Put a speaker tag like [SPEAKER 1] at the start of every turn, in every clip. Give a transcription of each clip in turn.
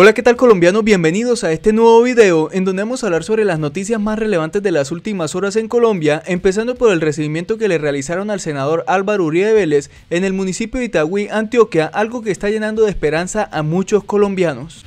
[SPEAKER 1] Hola qué tal colombianos, bienvenidos a este nuevo video en donde vamos a hablar sobre las noticias más relevantes de las últimas horas en Colombia, empezando por el recibimiento que le realizaron al senador Álvaro Uribe Vélez en el municipio de Itagüí, Antioquia, algo que está llenando de esperanza a muchos colombianos.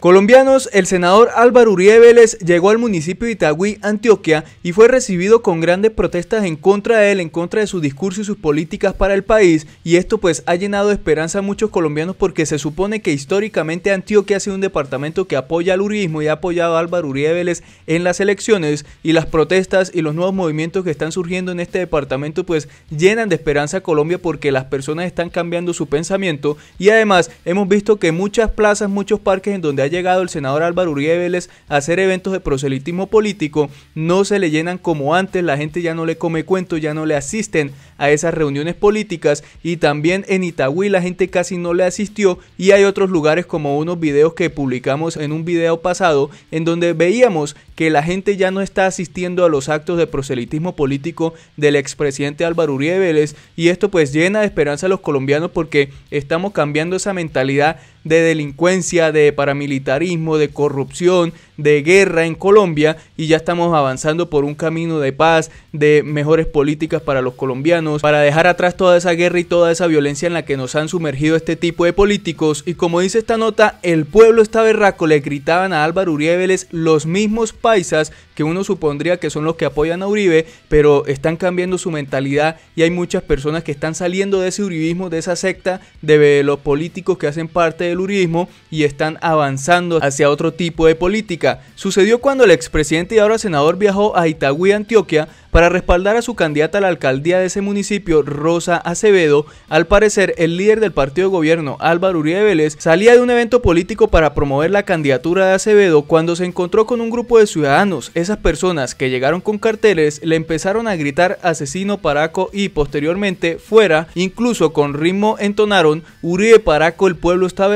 [SPEAKER 1] Colombianos, el senador Álvaro Uribe Vélez llegó al municipio de Itagüí, Antioquia, y fue recibido con grandes protestas en contra de él, en contra de su discurso y sus políticas para el país, y esto pues ha llenado de esperanza a muchos colombianos porque se supone que históricamente Antioquia ha sido un departamento que apoya al uribismo y ha apoyado a Álvaro Uribe Vélez en las elecciones, y las protestas y los nuevos movimientos que están surgiendo en este departamento pues llenan de esperanza a Colombia porque las personas están cambiando su pensamiento, y además hemos visto que muchas plazas, muchos parques en donde hay llegado el senador Álvaro Uribe Vélez a hacer eventos de proselitismo político, no se le llenan como antes, la gente ya no le come cuento, ya no le asisten a esas reuniones políticas y también en Itagüí la gente casi no le asistió y hay otros lugares como unos videos que publicamos en un video pasado en donde veíamos que la gente ya no está asistiendo a los actos de proselitismo político del expresidente Álvaro Uribe Vélez y esto pues llena de esperanza a los colombianos porque estamos cambiando esa mentalidad de delincuencia, de paramilitarismo, de corrupción, de guerra en Colombia y ya estamos avanzando por un camino de paz, de mejores políticas para los colombianos, para dejar atrás toda esa guerra y toda esa violencia en la que nos han sumergido este tipo de políticos y como dice esta nota, el pueblo está berraco, le gritaban a Álvaro Uribe los mismos paisas que uno supondría que son los que apoyan a Uribe, pero están cambiando su mentalidad y hay muchas personas que están saliendo de ese uribismo, de esa secta de los políticos que hacen parte el urismo y están avanzando hacia otro tipo de política. Sucedió cuando el expresidente y ahora senador viajó a Itagüí, Antioquia, para respaldar a su candidata a la alcaldía de ese municipio, Rosa Acevedo. Al parecer, el líder del partido de gobierno, Álvaro Uribe Vélez, salía de un evento político para promover la candidatura de Acevedo cuando se encontró con un grupo de ciudadanos. Esas personas que llegaron con carteles le empezaron a gritar asesino paraco y posteriormente fuera, incluso con ritmo entonaron Uribe Paraco, el pueblo está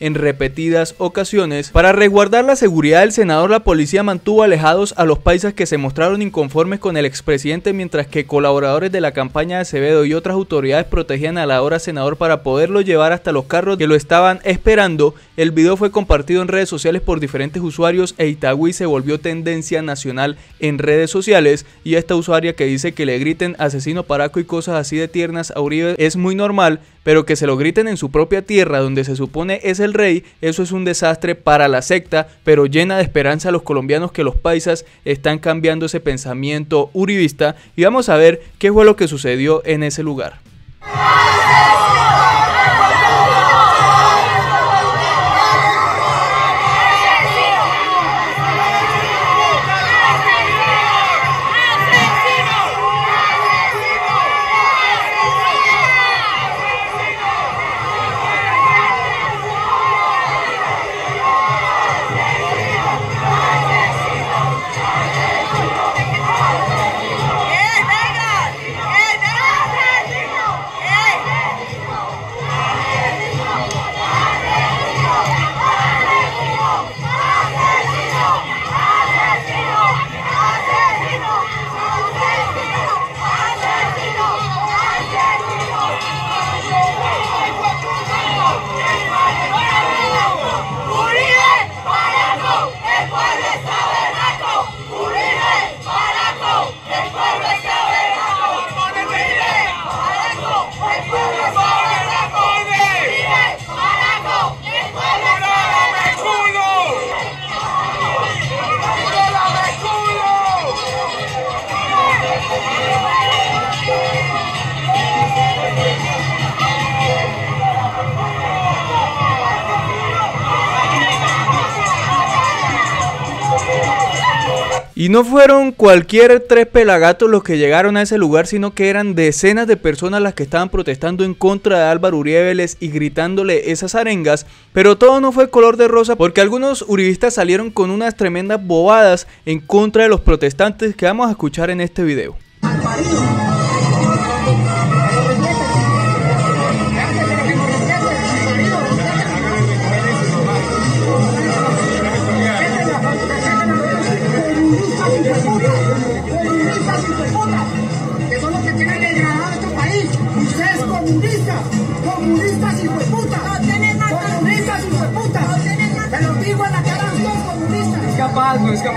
[SPEAKER 1] en repetidas ocasiones. Para resguardar la seguridad del senador, la policía mantuvo alejados a los países que se mostraron inconformes con el expresidente, mientras que colaboradores de la campaña de Acevedo y otras autoridades protegían a la ahora senador para poderlo llevar hasta los carros que lo estaban esperando. El video fue compartido en redes sociales por diferentes usuarios e Itagüí se volvió tendencia nacional en redes sociales y esta usuaria que dice que le griten asesino paraco y cosas así de tiernas a Uribe es muy normal, pero que se lo griten en su propia tierra donde se supone es el rey, eso es un desastre para la secta, pero llena de esperanza a los colombianos que los paisas están cambiando ese pensamiento uribista y vamos a ver qué fue lo que sucedió en ese lugar. Y no fueron cualquier tres pelagatos los que llegaron a ese lugar, sino que eran decenas de personas las que estaban protestando en contra de Álvaro Uribe y gritándole esas arengas. Pero todo no fue color de rosa porque algunos uribistas salieron con unas tremendas bobadas en contra de los protestantes que vamos a escuchar en este video. es este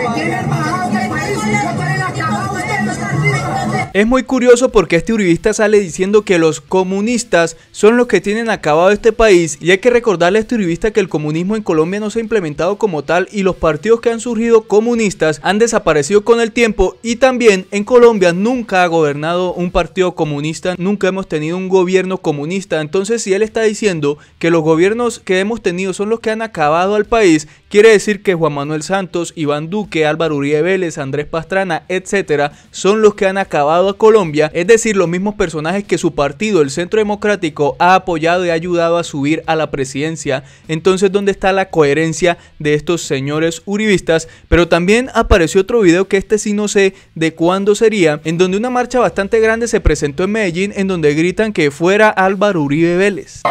[SPEAKER 1] Es muy curioso porque este uribista sale diciendo que los comunistas son los que tienen acabado este país y hay que recordarle a este uribista que el comunismo en Colombia no se ha implementado como tal y los partidos que han surgido comunistas han desaparecido con el tiempo y también en Colombia nunca ha gobernado un partido comunista, nunca hemos tenido un gobierno comunista, entonces si él está diciendo que los gobiernos que hemos tenido son los que han acabado al país, Quiere decir que Juan Manuel Santos, Iván Duque, Álvaro Uribe Vélez, Andrés Pastrana, etcétera, son los que han acabado a Colombia, es decir, los mismos personajes que su partido, el Centro Democrático, ha apoyado y ha ayudado a subir a la presidencia. Entonces, ¿dónde está la coherencia de estos señores uribistas? Pero también apareció otro video que este sí no sé de cuándo sería, en donde una marcha bastante grande se presentó en Medellín, en donde gritan que fuera Álvaro Uribe Vélez.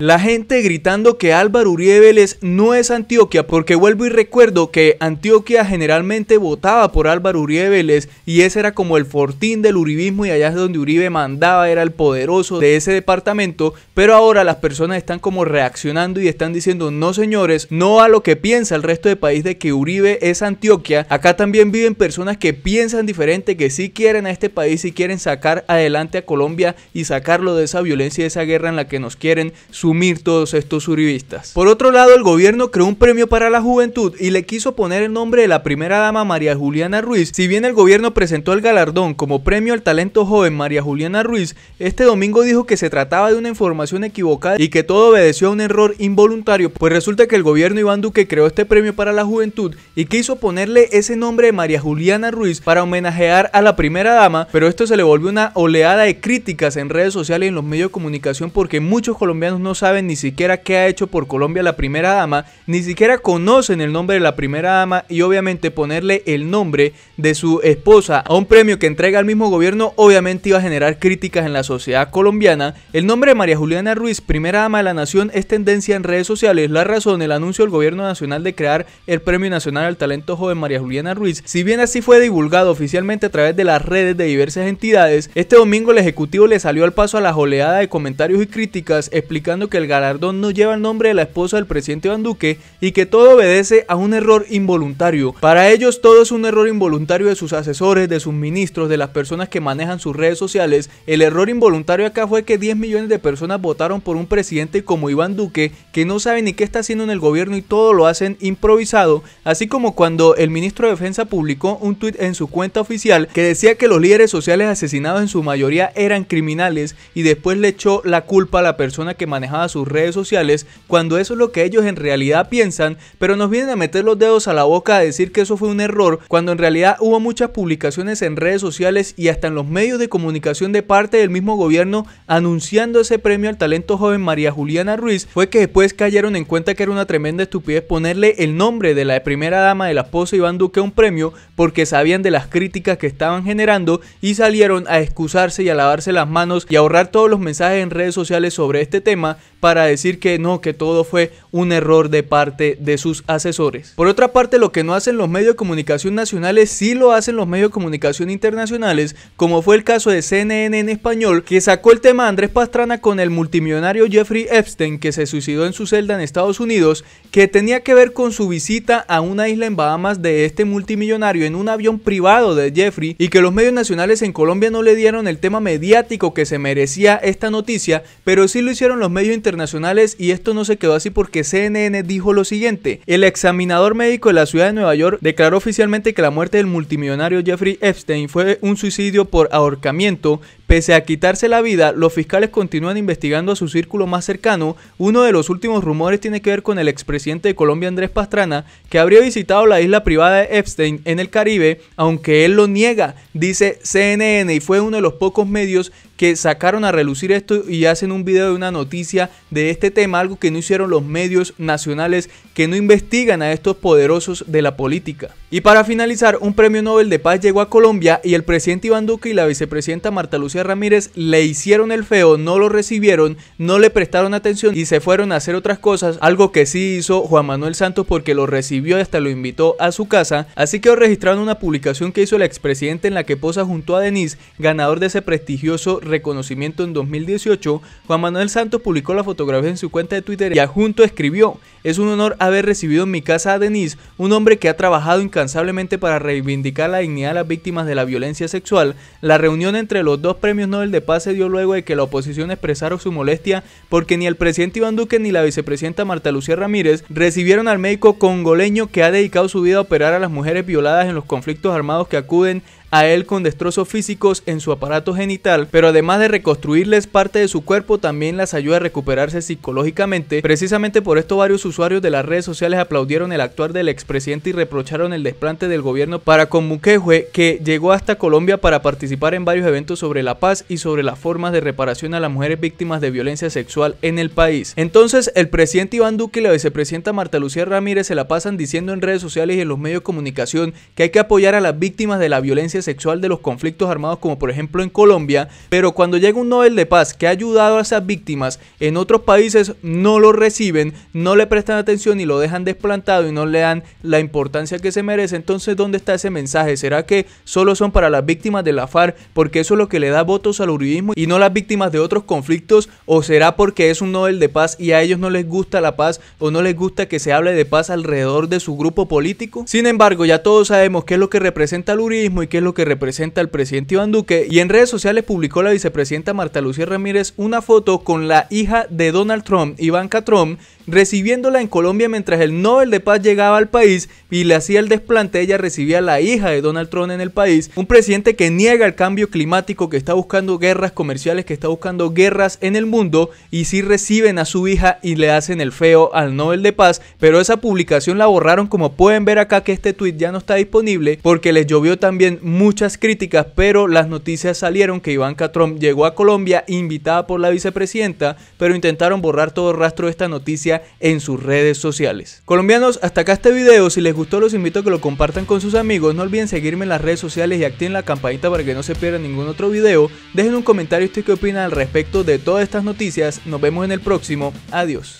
[SPEAKER 1] La gente gritando que Álvaro Uribe Vélez no es Antioquia, porque vuelvo y recuerdo que Antioquia generalmente votaba por Álvaro Uribe Vélez y ese era como el fortín del uribismo y allá es donde Uribe mandaba, era el poderoso de ese departamento, pero ahora las personas están como reaccionando y están diciendo no señores, no a lo que piensa el resto del país de que Uribe es Antioquia, acá también viven personas que piensan diferente, que sí quieren a este país y quieren sacar adelante a Colombia y sacarlo de esa violencia y esa guerra en la que nos quieren su todos estos uribistas. Por otro lado, el gobierno creó un premio para la juventud y le quiso poner el nombre de la primera dama María Juliana Ruiz. Si bien el gobierno presentó el galardón como premio al talento joven María Juliana Ruiz, este domingo dijo que se trataba de una información equivocada y que todo obedeció a un error involuntario, pues resulta que el gobierno Iván Duque creó este premio para la juventud y quiso ponerle ese nombre de María Juliana Ruiz para homenajear a la primera dama, pero esto se le volvió una oleada de críticas en redes sociales y en los medios de comunicación porque muchos colombianos no saben ni siquiera qué ha hecho por Colombia la primera dama, ni siquiera conocen el nombre de la primera dama y obviamente ponerle el nombre de su esposa a un premio que entrega el mismo gobierno obviamente iba a generar críticas en la sociedad colombiana. El nombre de María Juliana Ruiz, primera dama de la nación, es tendencia en redes sociales. La razón, el anuncio del gobierno nacional de crear el Premio Nacional al Talento Joven María Juliana Ruiz. Si bien así fue divulgado oficialmente a través de las redes de diversas entidades, este domingo el Ejecutivo le salió al paso a la oleada de comentarios y críticas explicando que el galardón no lleva el nombre de la esposa del presidente Iván Duque y que todo obedece a un error involuntario. Para ellos todo es un error involuntario de sus asesores, de sus ministros, de las personas que manejan sus redes sociales. El error involuntario acá fue que 10 millones de personas votaron por un presidente como Iván Duque que no sabe ni qué está haciendo en el gobierno y todo lo hacen improvisado, así como cuando el ministro de Defensa publicó un tuit en su cuenta oficial que decía que los líderes sociales asesinados en su mayoría eran criminales y después le echó la culpa a la persona que manejaba a sus redes sociales cuando eso es lo que ellos en realidad piensan, pero nos vienen a meter los dedos a la boca a decir que eso fue un error cuando en realidad hubo muchas publicaciones en redes sociales y hasta en los medios de comunicación de parte del mismo gobierno anunciando ese premio al talento joven María Juliana Ruiz, fue que después cayeron en cuenta que era una tremenda estupidez ponerle el nombre de la primera dama de la esposa Iván Duque a un premio porque sabían de las críticas que estaban generando y salieron a excusarse y a lavarse las manos y a ahorrar todos los mensajes en redes sociales sobre este tema para decir que no, que todo fue un error de parte de sus asesores. Por otra parte, lo que no hacen los medios de comunicación nacionales, sí lo hacen los medios de comunicación internacionales, como fue el caso de CNN en español, que sacó el tema Andrés Pastrana con el multimillonario Jeffrey Epstein, que se suicidó en su celda en Estados Unidos, que tenía que ver con su visita a una isla en Bahamas de este multimillonario en un avión privado de Jeffrey y que los medios nacionales en Colombia no le dieron el tema mediático que se merecía esta noticia, pero sí lo hicieron los medios internacionales y esto no se quedó así porque CNN dijo lo siguiente. El examinador médico de la ciudad de Nueva York declaró oficialmente que la muerte del multimillonario Jeffrey Epstein fue un suicidio por ahorcamiento, Pese a quitarse la vida, los fiscales continúan investigando a su círculo más cercano. Uno de los últimos rumores tiene que ver con el expresidente de Colombia Andrés Pastrana, que habría visitado la isla privada de Epstein en el Caribe, aunque él lo niega, dice CNN, y fue uno de los pocos medios que sacaron a relucir esto y hacen un video de una noticia de este tema, algo que no hicieron los medios nacionales que no investigan a estos poderosos de la política. Y para finalizar, un premio Nobel de Paz llegó a Colombia y el presidente Iván Duque y la vicepresidenta Marta Lucía Ramírez le hicieron el feo, no lo recibieron, no le prestaron atención y se fueron a hacer otras cosas, algo que sí hizo Juan Manuel Santos porque lo recibió y hasta lo invitó a su casa, así que registraron una publicación que hizo el expresidente en la que posa junto a Denise, ganador de ese prestigioso reconocimiento en 2018, Juan Manuel Santos publicó la fotografía en su cuenta de Twitter y adjunto escribió, es un honor haber recibido en mi casa a Denise, un hombre que ha trabajado incansablemente para reivindicar la dignidad de las víctimas de la violencia sexual, la reunión entre los dos premios Nobel de Paz se dio luego de que la oposición expresara su molestia porque ni el presidente Iván Duque ni la vicepresidenta Marta Lucía Ramírez recibieron al médico congoleño que ha dedicado su vida a operar a las mujeres violadas en los conflictos armados que acuden a él con destrozos físicos en su aparato genital, pero además de reconstruirles parte de su cuerpo, también las ayuda a recuperarse psicológicamente. Precisamente por esto varios usuarios de las redes sociales aplaudieron el actuar del expresidente y reprocharon el desplante del gobierno para con Muquejue, que llegó hasta Colombia para participar en varios eventos sobre la paz y sobre las formas de reparación a las mujeres víctimas de violencia sexual en el país. Entonces, el presidente Iván Duque y la vicepresidenta Marta Lucía Ramírez se la pasan diciendo en redes sociales y en los medios de comunicación que hay que apoyar a las víctimas de la violencia sexual de los conflictos armados como por ejemplo en Colombia, pero cuando llega un Nobel de Paz que ha ayudado a esas víctimas en otros países no lo reciben, no le prestan atención y lo dejan desplantado y no le dan la importancia que se merece, entonces ¿dónde está ese mensaje? ¿Será que solo son para las víctimas de la FARC porque eso es lo que le da votos al uribismo y no las víctimas de otros conflictos? ¿O será porque es un Nobel de Paz y a ellos no les gusta la paz o no les gusta que se hable de paz alrededor de su grupo político? Sin embargo, ya todos sabemos qué es lo que representa el uribismo y qué es lo que representa al presidente Iván Duque y en redes sociales publicó la vicepresidenta Marta Lucía Ramírez una foto con la hija de Donald Trump, Ivanka Trump, recibiéndola en Colombia mientras el Nobel de Paz llegaba al país y le hacía el desplante, ella recibía a la hija de Donald Trump en el país, un presidente que niega el cambio climático, que está buscando guerras comerciales, que está buscando guerras en el mundo y si reciben a su hija y le hacen el feo al Nobel de Paz, pero esa publicación la borraron como pueden ver acá que este tweet ya no está disponible porque les llovió también muchas críticas, pero las noticias salieron que Ivanka Trump llegó a Colombia invitada por la vicepresidenta, pero intentaron borrar todo rastro de esta noticia en sus redes sociales. Colombianos, hasta acá este video, si les gustó los invito a que lo compartan con sus amigos, no olviden seguirme en las redes sociales y activen la campanita para que no se pierdan ningún otro video, dejen un comentario usted qué opina al respecto de todas estas noticias, nos vemos en el próximo, adiós.